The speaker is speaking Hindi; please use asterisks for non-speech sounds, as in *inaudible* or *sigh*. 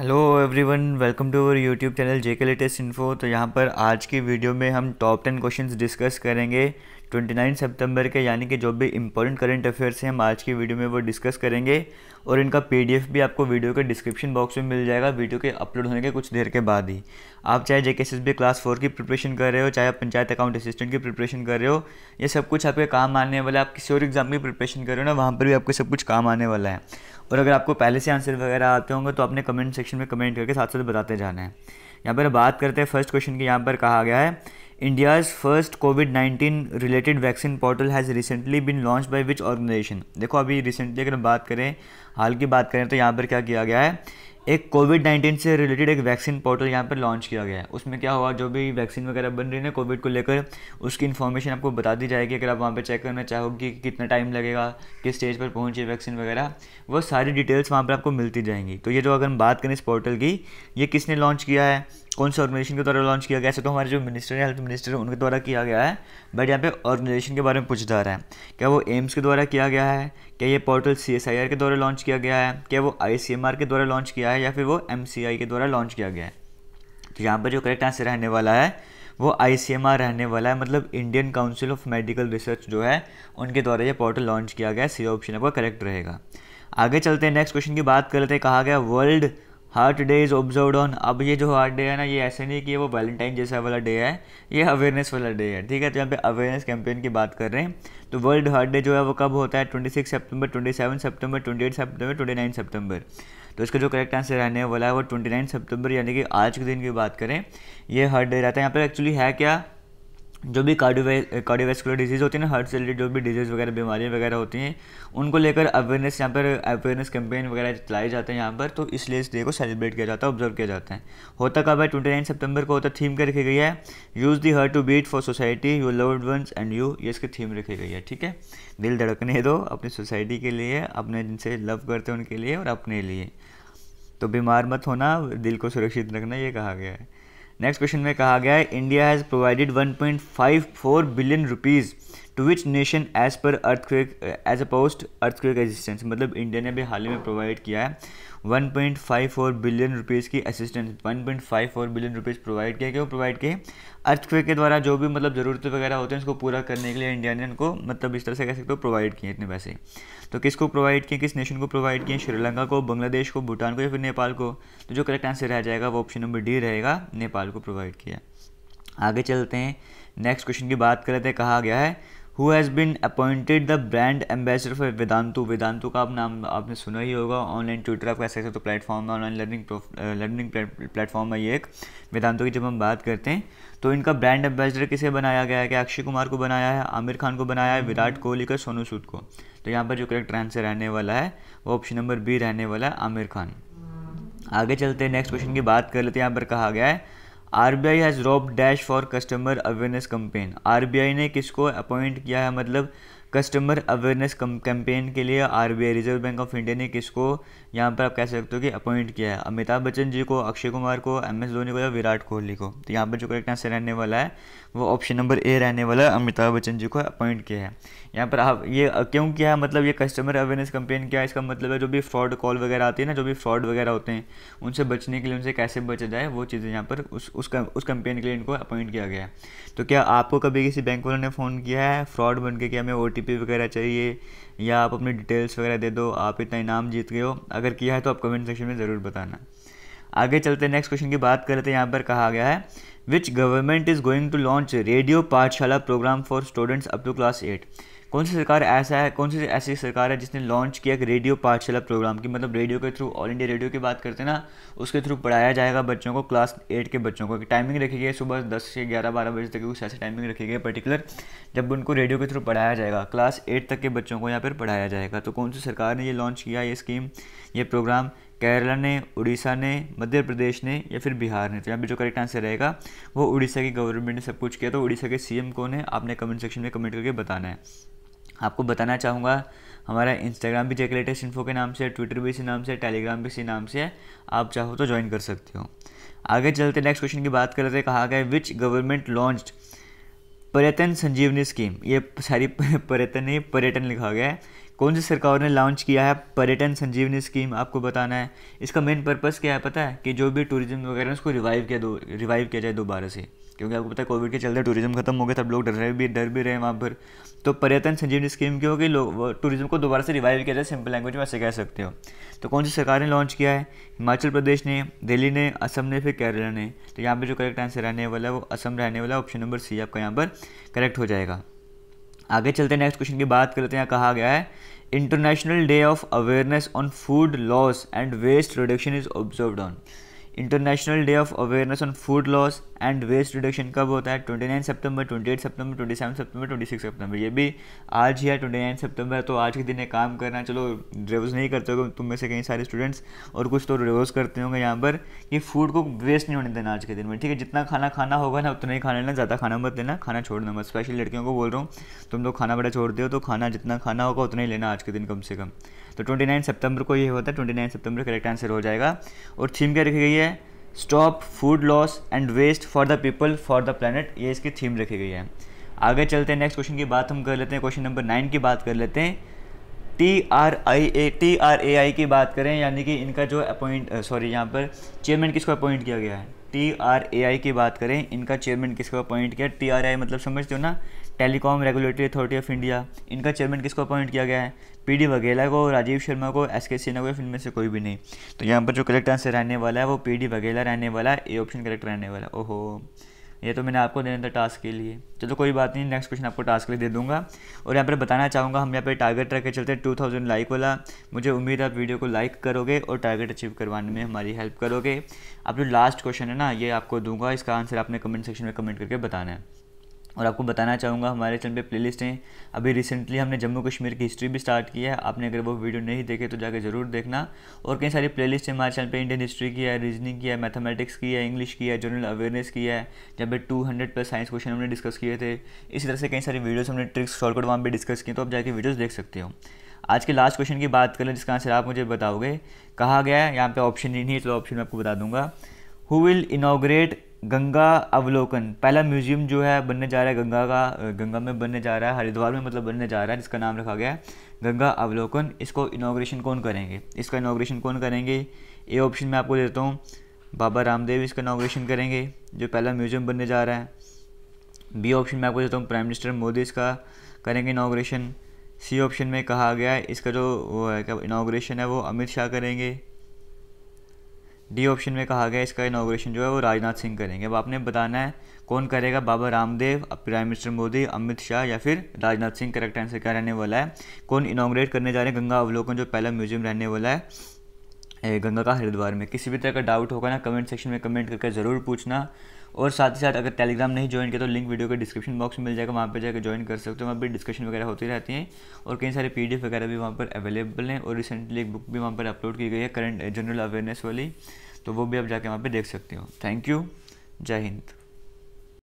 Hello everyone welcome to our YouTube channel JK latest info तो यहाँ पर आज की वीडियो में हम टॉप टेन क्वेश्चंस डिस्कस करेंगे 29 सितंबर के यानी कि जो भी इंपॉर्टेंट करंट अफेयर्स हैं हम आज की वीडियो में वो डिस्कस करेंगे और इनका पीडीएफ भी आपको वीडियो के डिस्क्रिप्शन बॉक्स में मिल जाएगा वीडियो के अपलोड होने के कुछ देर के बाद ही आप चाहे जे के क्लास फोर की प्रिपरेशन कर रहे हो चाहे आप पंचायत अकाउंट असिस्टेंट की प्रिपरेशन कर रहे हो ये सब कुछ आपके काम आने वाला है आप किसी और एग्जाम की प्रिपरेशन कर रहे हो ना वहाँ पर भी आपको सब कुछ काम आने वाला है और अगर आपको पहले से आंसर वगैरह आते होंगे तो आपने कमेंट सेक्शन में कमेंट करके साथ साथ बताते जाना है यहाँ पर बात करते हैं फर्स्ट क्वेश्चन की यहाँ पर कहा गया है India's first COVID nineteen related vaccine portal has recently been launch by which organization देखो अभी रिसेंटली अगर हम बात करें हाल की बात करें तो यहाँ पर क्या किया गया है एक कोविड नाइन्टीन से रिलेटेड एक वैक्सीन पोर्टल यहाँ पर लॉन्च किया गया है उसमें क्या हुआ जो भी वैक्सीन वगैरह बन रही है कोविड को लेकर उसकी इन्फॉर्मेशन आपको बता दी जाएगी अगर आप वहाँ पर चेक करना चाहोगे कि कितना टाइम लगेगा किस स्टेज पर पहुँची वैक्सीन वगैरह वो सारी डिटेल्स वहाँ पर आपको मिलती जाएंगी तो ये जो अगर हम बात करें इस पोर्टल की ये किसने लॉन्च किया है कौन से ऑर्गेनाइजेशन के द्वारा लॉन्च किया गया है तो हमारे जो मिनिस्टर हैं हेल्थ मिनिस्टर हैं उनके द्वारा किया गया है बट यहाँ पे ऑर्गेनाइजेशन के बारे में पूछ जा रहा है क्या वो एम्स के द्वारा किया गया है क्या ये पोर्टल सी के द्वारा लॉन्च किया गया है क्या वो आई के द्वारा लॉन्च किया है या फिर वो एम के द्वारा लॉन्च किया गया है तो यहाँ पर जो करेक्ट आंसर रहने वाला है वो आई रहने वाला है मतलब Indian Council of Medical Research जो है उनके द्वारा ये पोर्टल लॉन्च किया गया है सी ऑप्शन आपका करेक्ट रहेगा आगे चलते हैं नेक्स्ट क्वेश्चन की बात करते हैं कहा गया World Heart Day is observe on अब ये जो हार्ट डे है ना ये ऐसे नहीं कि वो वैलेंटाइन जैसा वाला डे है ये अवेयरनेस वाला डे है ठीक है तो यहाँ पे अवेयरनेस कैंपेन की बात कर रहे हैं तो वर्ल्ड हार्ट डे जो है वो कब होता है ट्वेंटी सिक्स 27 ट्वेंटी सेवन सितंबर ट्वेंटी एट ट्वेंटी नाइन तो इसका जो करेक्ट आंसर रहने वाला है वो ट्वेंटी नाइन यानी कि आज के दिन की बात करें यह हार्ट डे रहता है यहाँ पर एक्चुअली है क्या जो भी कार्डियो कार्डियोवेस्कुलर डिजीज़ होती है ना हार्ट से रिलेटेड जो भी डिजीज़ वगैरह बीमारियाँ वगैरह होती हैं उनको लेकर अवेयरनेस यहाँ पर अवेयरनेस कैंपेन वगैरह चलाए जाते हैं यहाँ पर तो इसलिए इस डे को सेलिब्रेट किया जाता है ऑब्जर्व किया जाता है होता कब है ट्वेंटी नाइन सेप्टेम्बर को होता थीम क्या रखी गई है use the heart to beat for society you love ones and you ये इसकी थीम रखी गई है ठीक है दिल धड़कने दो अपनी सोसाइटी के लिए अपने जिनसे लव करते हैं उनके लिए और अपने लिए तो बीमार मत होना दिल को सुरक्षित रखना ये कहा गया है नेक्स्ट क्वेश्चन में कहा गया है India has provided 1.54 billion rupees to which nation as per earthquake as a post earthquake assistance मतलब इंडिया ने भी हाल ही में प्रोवाइड किया है 1.54 बिलियन रुपीस की असिस्टेंस 1.54 बिलियन रुपीस प्रोवाइड किया क्यों प्रोवाइड किए अर्थक्वेक के द्वारा जो भी मतलब ज़रूरतें वगैरह होते हैं उसको पूरा करने के लिए इंडिया ने उनको मतलब इस तरह से कह सकते हो प्रोवाइड किए इतने पैसे तो किसको प्रोवाइड किए किस नेशन को प्रोवाइड किए श्रीलंका को बांग्लादेश को भूटान को या फिर नेपाल को तो जो करेक्ट आंसर रह जाएगा वो ऑप्शन नंबर डी रहेगा नेपाल को प्रोवाइड किया आगे चलते हैं नेक्स्ट क्वेश्चन की बात करें तो कहा गया है who has been appointed the brand ambassador for Vedantu Vedantu का आप नाम आपने सुना ही होगा ऑनलाइन ट्विटर आप कह सकते हो तो प्लेटफॉर्म है ऑनलाइन लर्निंग लर्निंग प्लेटफॉर्म है ये एक वेदांतों की जब हम बात करते हैं तो इनका ब्रांड एम्बेसडर किसे बनाया गया है कि अक्षय कुमार को बनाया है आमिर खान को बनाया है विराट हम्म। कोहली का सोनू सूद को तो यहाँ पर जो करेक्ट आंसर रहने वाला है वो ऑप्शन नंबर बी रहने वाला है आमिर खान आगे चलते हैं नेक्स्ट क्वेश्चन की बात कर लेते हैं यहाँ पर कहा गया है R B I has rob dash for customer awareness campaign I ने किसको अपॉइंट किया है मतलब कस्टमर अवेयरनेस कैंपेन के लिए R Reserve Bank of India ने किसको यहाँ पर आप कह सकते हो कि अपॉइंट किया है अमिताभ बच्चन जी को अक्षय कुमार को एम एस धोनी को या विराट कोहली को तो यहाँ पर जो करेक्ट आंसर रहने वाला है वो ऑप्शन नंबर ए रहने वाला है अमिताभ बच्चन जी को अपॉइंट किया है यहाँ पर आप ये क्यों किया है मतलब ये कस्टमर अवेयरनेस कंपेन किया है इसका मतलब है जो भी फ्रॉड कॉल वगैरह आती है ना जो भी फ्रॉड वगैरह होते हैं उनसे बचने के लिए उनसे कैसे बचा जाए वो चीज़ें यहाँ पर उस उस उस के लिए इनको अपॉइंट किया गया है तो क्या आपको कभी किसी बैंक वालों ने फ़ोन किया है फ्रॉड बन के क्या मैं ओ टी ओटीपी वगैरह चाहिए या आप अपनी डिटेल्स वगैरह दे दो आप इतना इनाम जीत गए हो अगर किया है तो आप कमेंट सेक्शन में ज़रूर बताना आगे चलते नेक्स्ट क्वेश्चन की बात करें तो यहाँ पर कहा गया है which government is going to launch radio Pathshala programme for students up to class eight कौन सी सरकार ऐसा है कौन सी ऐसी सरकार है जिसने लॉन्च किया एक रेडियो पाठशाला प्रोग्राम की मतलब रेडियो के थ्रू ऑल इंडिया रेडियो की बात करते हैं ना उसके थ्रू पढ़ाया जाएगा बच्चों को क्लास एट के बच्चों को टाइमिंग रखी गई सुबह दस से ग्यारह बारह बजे तक कुछ ऐसी टाइमिंग रखी गई पर्टिकुलर जब उनको रेडियो के थ्रू पढ़ाया जाएगा क्लास एट तक के बच्चों को या फिर पढ़ाया जाएगा तो कौन सी सरकार ने ये लॉन्च किया ये स्कीम ये प्रोग्राम केरला ने उड़ीसा ने मध्य प्रदेश ने या फिर बिहार ने तो यहाँ पर जो करेक्ट आंसर रहेगा वो उड़ीसा की गवर्नमेंट ने सब कुछ किया तो उड़ीसा के सीएम कौन है आपने कमेंट सेक्शन में कमेंट करके बताना है आपको बताना चाहूँगा हमारा इंस्टाग्राम भी जेक लेटेस्ट इन्फो के नाम से है ट्विटर भी इसी नाम से है टेलीग्राम भी इसी नाम से है आप चाहो तो ज्वाइन कर सकते हो आगे चलते नेक्स्ट क्वेश्चन की बात करते हैं कहा गया विच गवर्नमेंट लॉन्च पर्यटन संजीवनी स्कीम ये सारी *laughs* पर्यटन नहीं पर्यटन लिखा गया है कौन सी सरकार ने लॉन्च किया है पर्यटन संजीवनी स्कीम आपको बताना है इसका मेन पर्पस क्या है पता है कि जो भी टूरिज्म वगैरह उसको रिवाइव किया दो रिवाइव किया जाए दोबारा से क्योंकि आपको पता है कोविड के चलते टूरिज्म खत्म हो गया तब लोग डर रहे भी डर भी रहे वहाँ पर तो पर्यटन संजीवनी स्कीम की होगी लोग टूरिज्म को दोबारा से रिवाइव किया जाए सिंपल लैंग्वेज में ऐसे कह सकते हो तो कौन सी सरकार ने लॉन्च किया है हिमाचल प्रदेश ने दिल्ली ने असम ने फिर केरला ने तो यहाँ पर जो करेक्ट आंसर रहने वाला है वो असम रहने वाला ऑप्शन नंबर सी आपका यहाँ पर करेक्ट हो जाएगा आगे चलते हैं नेक्स्ट क्वेश्चन की बात करते हैं कहा गया है International Day of Awareness on Food loss and Waste Reduction is observe on International Day of Awareness on Food loss and Waste Reduction कब होता है 29 सितंबर 28 सितंबर 27 सितंबर 26 सितंबर ये भी आज ही है 29 सितंबर तो आज के दिन एक काम करना चलो रिवर्स नहीं करते हो तुम में से कई सारे स्टूडेंट्स और कुछ तो रिवर्स करते होंगे यहाँ पर कि फूड को वेस्ट नहीं होने देना आज के दिन में ठीक है जितना खाना खाना होगा ना उतना ही खाना लेना ज़्यादा खाना मत लेना खाना छोड़ना मत स्पेशली लड़कियों को बोल रहा हूँ तुम लोग तो खाना बड़ा छोड़ते हो तो खाना जितना खाना होगा उतना ही लेना आज के दिन कम से कम तो 29 सितंबर को ये होता है 29 सितंबर करेक्ट आंसर हो जाएगा और थीम क्या रखी गई है stop food loss and waste for the people for the planet ये इसकी थीम रखी गई है आगे चलते हैं नेक्स्ट क्वेश्चन की बात हम कर लेते हैं क्वेश्चन नंबर नाइन की बात कर लेते हैं T R I A T R A I की बात करें यानी कि इनका जो अपॉइंट सॉरी यहाँ पर चेयरमैन किसको अपॉइंट किया गया है टी आर ए आई की बात करें इनका चेयरमैन किसको अपॉइंट किया टी आर आई मतलब समझते हो ना Telecom Regulatory Authority of India इनका चेयरमैन किसको अपॉइंट किया गया है पी डी वघेला को राजीव शर्मा को एस के सिन्हा को इनमें से कोई भी नहीं तो यहाँ पर जो करेक्ट आंसर रहने वाला है वो पी डी वघेला रहने वाला है ए ऑप्शन करेक्ट रहने वाला ओहो ये तो मैंने आपको देना था टास्क के लिए चलो कोई बात नहीं नेक्स्ट क्वेश्चन आपको टास्क के लिए दे दूंगा और यहाँ पर बताना चाहूँगा हम यहाँ पर टारगेट रख के चलते हैं टू थाउजेंड लाइक वाला मुझे उम्मीद है आप वीडियो को लाइक करोगे और टारगेट अचीव करवाने में हमारी हेल्प करोगे आप जो लास्ट क्वेश्चन है ना ये आपको दूंगा इसका आंसर आपने कमेंट सेक्शन में कमेंट करके बताना है और आपको बताना चाहूँगा हमारे चैनल पे प्लेलिस्ट हैं अभी रिसेंटली हमने जम्मू कश्मीर की हिस्ट्री भी स्टार्ट की है आपने अगर वो वीडियो नहीं देखे तो जाके ज़रूर देखना और कई सारी प्लेलिस्ट हैं हमारे चैनल पे इंडियन हिस्ट्री की है रीजनिंग की है मैथमेटिक्स की है इंग्लिश की है जनरल अवेयरनेस की है जहाँ पर टू हंड्रेड साइंस क्वेश्चन हमने डिस्कस किए थे इसी तरह से कई सारी वीडियोज़ हमने ट्रिक्स शॉर्टकट वहाँ पर डिस्कस किए तो आप जाके वीडियोज़ देख सकते हो आज के लास्ट क्वेश्चन की बात करें जिसका आंसर आप मुझे बताओगे कहा गया है यहाँ पर ऑप्शन नहीं है चलो ऑप्शन मैं आपको बता दूंगा हु विल इनाग्रेट गंगा अवलोकन पहला म्यूजियम जो है बनने जा रहा है गंगा का गंगा में बनने जा रहा है हरिद्वार में मतलब बनने जा रहा है जिसका नाम रखा गया है गंगा अवलोकन इसको इनाग्रेशन कौन करेंगे इसका इनाग्रेशन कौन करेंगे ए ऑप्शन मैं आपको देता हूँ बाबा रामदेव इसका इनाग्रेशन करेंगे जो पहला म्यूजियम बनने जा रहा है बी ऑप्शन में आपको देता हूँ प्राइम मिनिस्टर मोदी इसका करेंगे इनाग्रेशन सी ऑप्शन में कहा गया है इसका जो वो है क्या इनाग्रेशन है वो अमित शाह करेंगे डी ऑप्शन में कहा गया इसका इनाग्रेशन जो है वो राजनाथ सिंह करेंगे अब आपने बताना है कौन करेगा बाबा रामदेव प्राइम मिनिस्टर मोदी अमित शाह या फिर राजनाथ सिंह करेक्ट आंसर क्या रहने वाला है कौन इनाग्रेट करने जा रहे हैं गंगा अवलोकन जो पहला म्यूजियम रहने वाला है गंगा का हरिद्वार में किसी भी तरह का डाउट होगा ना कमेंट सेक्शन में कमेंट करके ज़रूर पूछना और साथ ही साथ अगर टेलीग्राम नहीं ज्वाइन किया तो लिंक वीडियो के डिस्क्रिप्शन बॉक्स में मिल जाएगा वहाँ पर जाकर ज्वाइन कर सकते हो वहाँ पर डिस्कशन वगैरह होती रहती हैं और कई सारे पी वगैरह भी वहाँ पर अवेलेबल हैं और रिसेंटली एक बुक भी वहाँ पर अपलोड की गई है करंट जनरल अवेयरनेस वाली तो वो भी आप जाके वहाँ पर देख सकते हो थैंक यू जय हिंद